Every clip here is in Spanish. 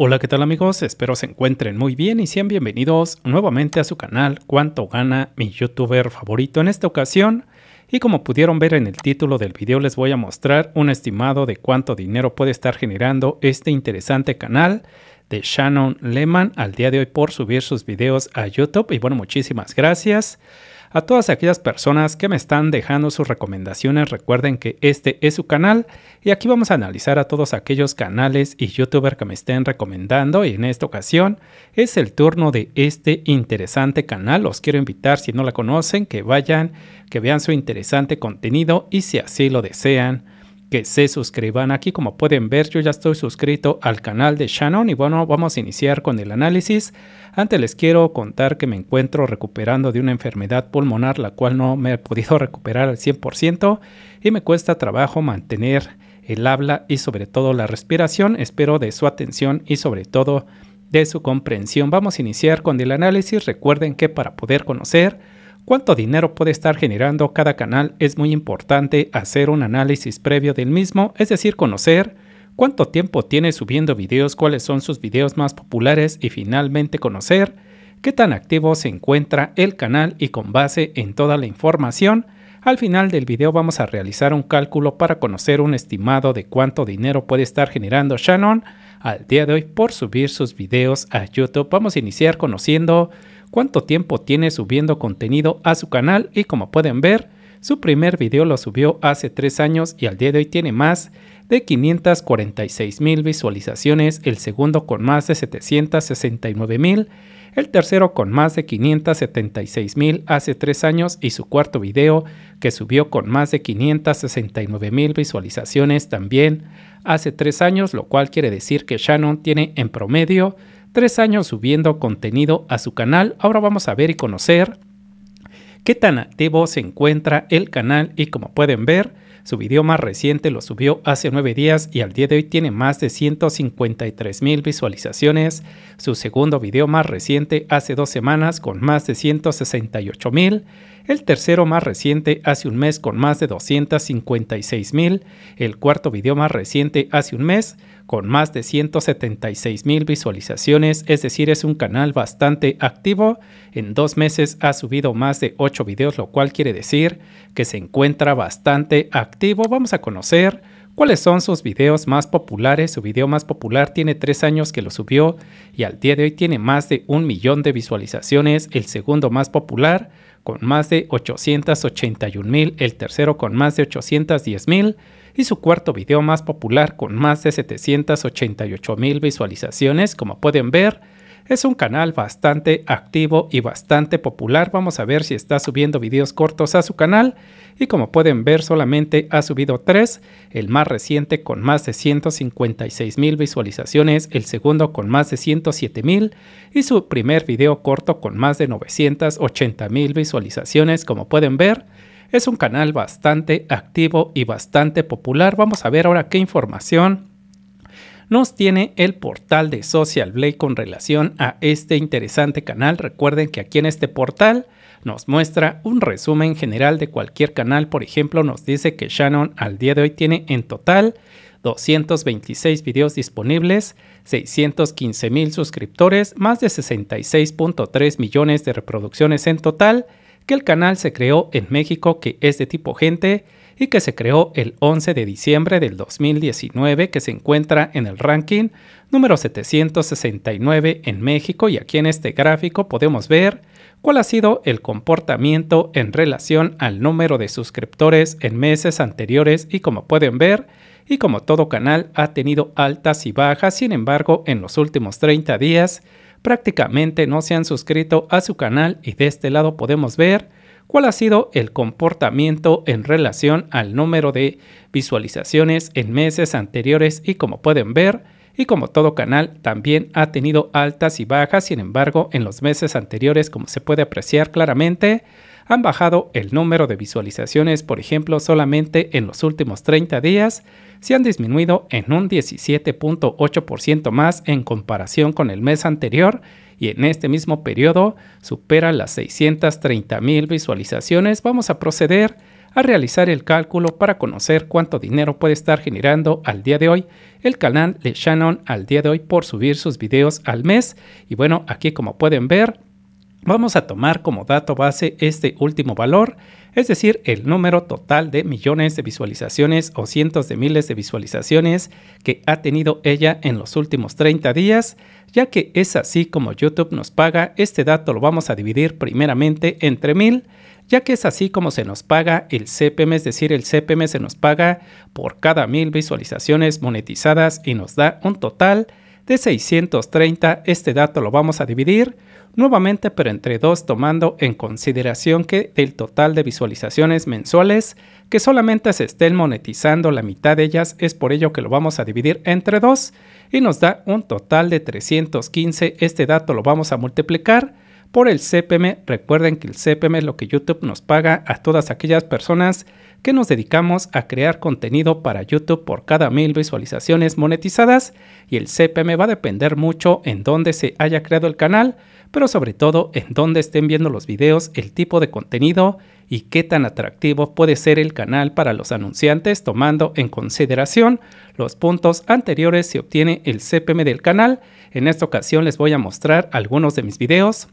Hola, ¿qué tal amigos? Espero se encuentren muy bien y sean bienvenidos nuevamente a su canal Cuánto gana mi youtuber favorito en esta ocasión. Y como pudieron ver en el título del video les voy a mostrar un estimado de cuánto dinero puede estar generando este interesante canal de Shannon Lehman al día de hoy por subir sus videos a YouTube. Y bueno, muchísimas gracias. A todas aquellas personas que me están dejando sus recomendaciones, recuerden que este es su canal y aquí vamos a analizar a todos aquellos canales y youtubers que me estén recomendando y en esta ocasión es el turno de este interesante canal. os quiero invitar si no la conocen que vayan, que vean su interesante contenido y si así lo desean que se suscriban aquí. Como pueden ver, yo ya estoy suscrito al canal de Shannon y bueno, vamos a iniciar con el análisis. Antes les quiero contar que me encuentro recuperando de una enfermedad pulmonar, la cual no me he podido recuperar al 100% y me cuesta trabajo mantener el habla y sobre todo la respiración. Espero de su atención y sobre todo de su comprensión. Vamos a iniciar con el análisis. Recuerden que para poder conocer cuánto dinero puede estar generando cada canal, es muy importante hacer un análisis previo del mismo, es decir, conocer cuánto tiempo tiene subiendo videos, cuáles son sus videos más populares y finalmente conocer qué tan activo se encuentra el canal y con base en toda la información, al final del video vamos a realizar un cálculo para conocer un estimado de cuánto dinero puede estar generando Shannon al día de hoy por subir sus videos a YouTube. Vamos a iniciar conociendo cuánto tiempo tiene subiendo contenido a su canal y como pueden ver, su primer video lo subió hace 3 años y al día de hoy tiene más de 546 mil visualizaciones, el segundo con más de 769 mil, el tercero con más de 576 mil hace 3 años y su cuarto video que subió con más de 569 mil visualizaciones también hace 3 años, lo cual quiere decir que Shannon tiene en promedio tres años subiendo contenido a su canal. Ahora vamos a ver y conocer qué tan activo se encuentra el canal y como pueden ver, su video más reciente lo subió hace nueve días y al día de hoy tiene más de 153,000 visualizaciones. Su segundo video más reciente hace dos semanas con más de 168,000. mil. El tercero más reciente hace un mes con más de 256 mil. El cuarto video más reciente hace un mes con más de 176 mil visualizaciones. Es decir, es un canal bastante activo. En dos meses ha subido más de 8 videos, lo cual quiere decir que se encuentra bastante activo vamos a conocer cuáles son sus videos más populares. Su video más popular tiene tres años que lo subió y al día de hoy tiene más de un millón de visualizaciones. El segundo más popular con más de 881 mil, el tercero con más de 810 mil y su cuarto video más popular con más de 788 mil visualizaciones. Como pueden ver, es un canal bastante activo y bastante popular. Vamos a ver si está subiendo videos cortos a su canal. Y como pueden ver, solamente ha subido tres. El más reciente con más de 156 mil visualizaciones, el segundo con más de 107 mil y su primer video corto con más de 980 mil visualizaciones, como pueden ver. Es un canal bastante activo y bastante popular. Vamos a ver ahora qué información nos tiene el portal de Social Blade con relación a este interesante canal. Recuerden que aquí en este portal nos muestra un resumen general de cualquier canal. Por ejemplo, nos dice que Shannon al día de hoy tiene en total 226 videos disponibles, 615 mil suscriptores, más de 66.3 millones de reproducciones en total, que el canal se creó en México que es de tipo gente y que se creó el 11 de diciembre del 2019 que se encuentra en el ranking número 769 en México y aquí en este gráfico podemos ver cuál ha sido el comportamiento en relación al número de suscriptores en meses anteriores y como pueden ver, y como todo canal ha tenido altas y bajas, sin embargo en los últimos 30 días prácticamente no se han suscrito a su canal y de este lado podemos ver cuál ha sido el comportamiento en relación al número de visualizaciones en meses anteriores y como pueden ver, y como todo canal también ha tenido altas y bajas, sin embargo en los meses anteriores como se puede apreciar claramente, han bajado el número de visualizaciones, por ejemplo, solamente en los últimos 30 días, se han disminuido en un 17.8% más en comparación con el mes anterior y en este mismo periodo supera las 630 mil visualizaciones, vamos a proceder a realizar el cálculo para conocer cuánto dinero puede estar generando al día de hoy el canal de Shannon al día de hoy por subir sus videos al mes. Y bueno, aquí como pueden ver, Vamos a tomar como dato base este último valor, es decir, el número total de millones de visualizaciones o cientos de miles de visualizaciones que ha tenido ella en los últimos 30 días, ya que es así como YouTube nos paga, este dato lo vamos a dividir primeramente entre mil, ya que es así como se nos paga el CPM, es decir, el CPM se nos paga por cada mil visualizaciones monetizadas y nos da un total de 630, este dato lo vamos a dividir nuevamente pero entre dos tomando en consideración que el total de visualizaciones mensuales, que solamente se estén monetizando la mitad de ellas, es por ello que lo vamos a dividir entre dos y nos da un total de 315, este dato lo vamos a multiplicar por el CPM. Recuerden que el CPM es lo que YouTube nos paga a todas aquellas personas que nos dedicamos a crear contenido para YouTube por cada mil visualizaciones monetizadas y el CPM va a depender mucho en dónde se haya creado el canal, pero sobre todo en dónde estén viendo los videos, el tipo de contenido y qué tan atractivo puede ser el canal para los anunciantes tomando en consideración los puntos anteriores se obtiene el CPM del canal. En esta ocasión les voy a mostrar algunos de mis videos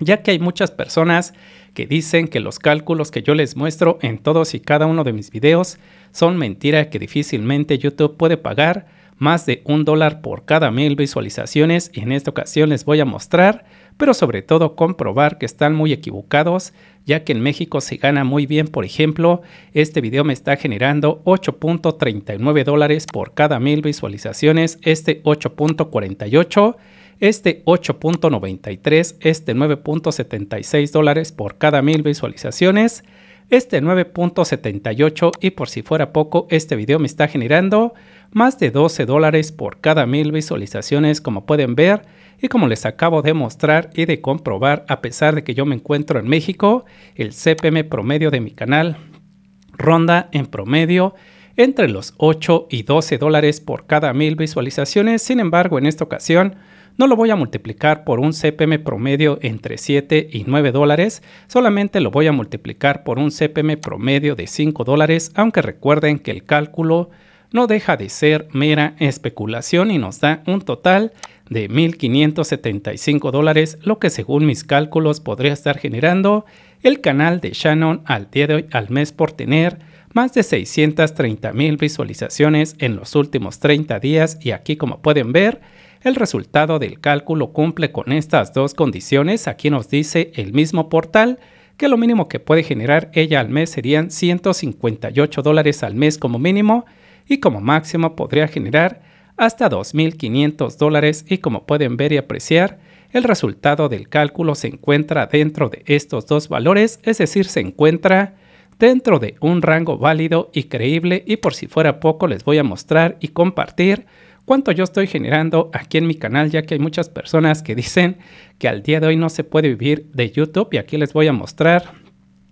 ya que hay muchas personas que dicen que los cálculos que yo les muestro en todos y cada uno de mis videos son mentira que difícilmente YouTube puede pagar más de un dólar por cada mil visualizaciones y en esta ocasión les voy a mostrar, pero sobre todo comprobar que están muy equivocados, ya que en México se gana muy bien, por ejemplo, este video me está generando 8.39 dólares por cada mil visualizaciones, este 8.48 este 8.93, este 9.76 dólares por cada mil visualizaciones, este 9.78 y por si fuera poco, este video me está generando más de 12 dólares por cada mil visualizaciones como pueden ver y como les acabo de mostrar y de comprobar a pesar de que yo me encuentro en México, el CPM promedio de mi canal ronda en promedio entre los 8 y 12 dólares por cada mil visualizaciones, sin embargo en esta ocasión no lo voy a multiplicar por un CPM promedio entre 7 y 9 dólares, solamente lo voy a multiplicar por un CPM promedio de 5 dólares, aunque recuerden que el cálculo no deja de ser mera especulación y nos da un total de 1.575 dólares, lo que según mis cálculos podría estar generando el canal de Shannon al día de hoy al mes por tener más de 630 mil visualizaciones en los últimos 30 días y aquí como pueden ver, el resultado del cálculo cumple con estas dos condiciones, aquí nos dice el mismo portal que lo mínimo que puede generar ella al mes serían 158 dólares al mes como mínimo y como máximo podría generar hasta 2.500 dólares y como pueden ver y apreciar, el resultado del cálculo se encuentra dentro de estos dos valores, es decir, se encuentra dentro de un rango válido y creíble y por si fuera poco les voy a mostrar y compartir cuánto yo estoy generando aquí en mi canal ya que hay muchas personas que dicen que al día de hoy no se puede vivir de YouTube y aquí les voy a mostrar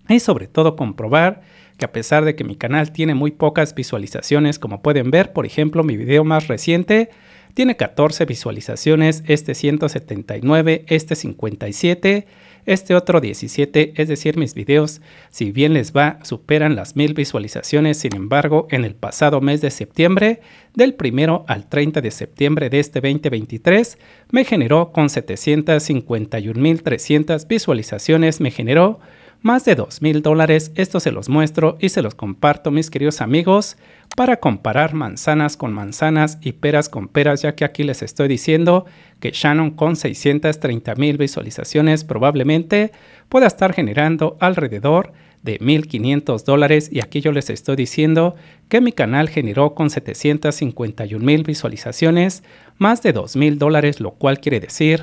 y sobre todo comprobar que a pesar de que mi canal tiene muy pocas visualizaciones como pueden ver por ejemplo mi video más reciente tiene 14 visualizaciones este 179 este 57 este otro 17, es decir, mis videos, si bien les va, superan las mil visualizaciones. Sin embargo, en el pasado mes de septiembre, del 1 al 30 de septiembre de este 2023, me generó con 751.300 visualizaciones, me generó más de 2.000 mil dólares. Esto se los muestro y se los comparto, mis queridos amigos para comparar manzanas con manzanas y peras con peras, ya que aquí les estoy diciendo que Shannon con 630 mil visualizaciones probablemente pueda estar generando alrededor de 1.500 dólares y aquí yo les estoy diciendo que mi canal generó con 751 mil visualizaciones más de 2 mil dólares, lo cual quiere decir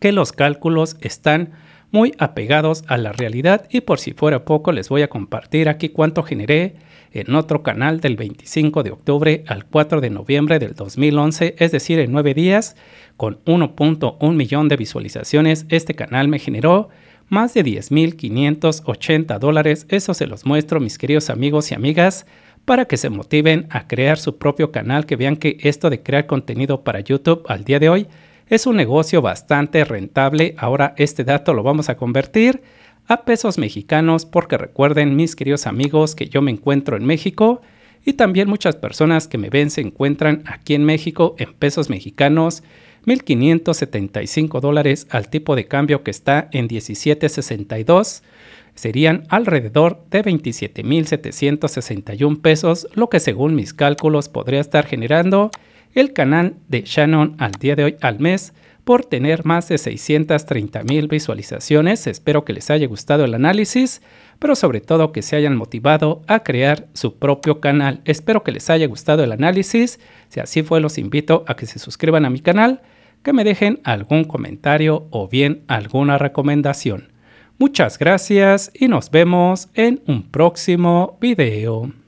que los cálculos están muy apegados a la realidad y por si fuera poco les voy a compartir aquí cuánto generé en otro canal del 25 de octubre al 4 de noviembre del 2011, es decir, en 9 días, con 1.1 millón de visualizaciones, este canal me generó más de 10.580 dólares, eso se los muestro mis queridos amigos y amigas para que se motiven a crear su propio canal, que vean que esto de crear contenido para YouTube al día de hoy es un negocio bastante rentable. Ahora este dato lo vamos a convertir a pesos mexicanos porque recuerden mis queridos amigos que yo me encuentro en México y también muchas personas que me ven se encuentran aquí en México en pesos mexicanos. 1.575 dólares al tipo de cambio que está en 17.62 serían alrededor de 27.761 pesos, lo que según mis cálculos podría estar generando el canal de Shannon al día de hoy al mes por tener más de 630 mil visualizaciones. Espero que les haya gustado el análisis, pero sobre todo que se hayan motivado a crear su propio canal. Espero que les haya gustado el análisis. Si así fue, los invito a que se suscriban a mi canal, que me dejen algún comentario o bien alguna recomendación. Muchas gracias y nos vemos en un próximo video.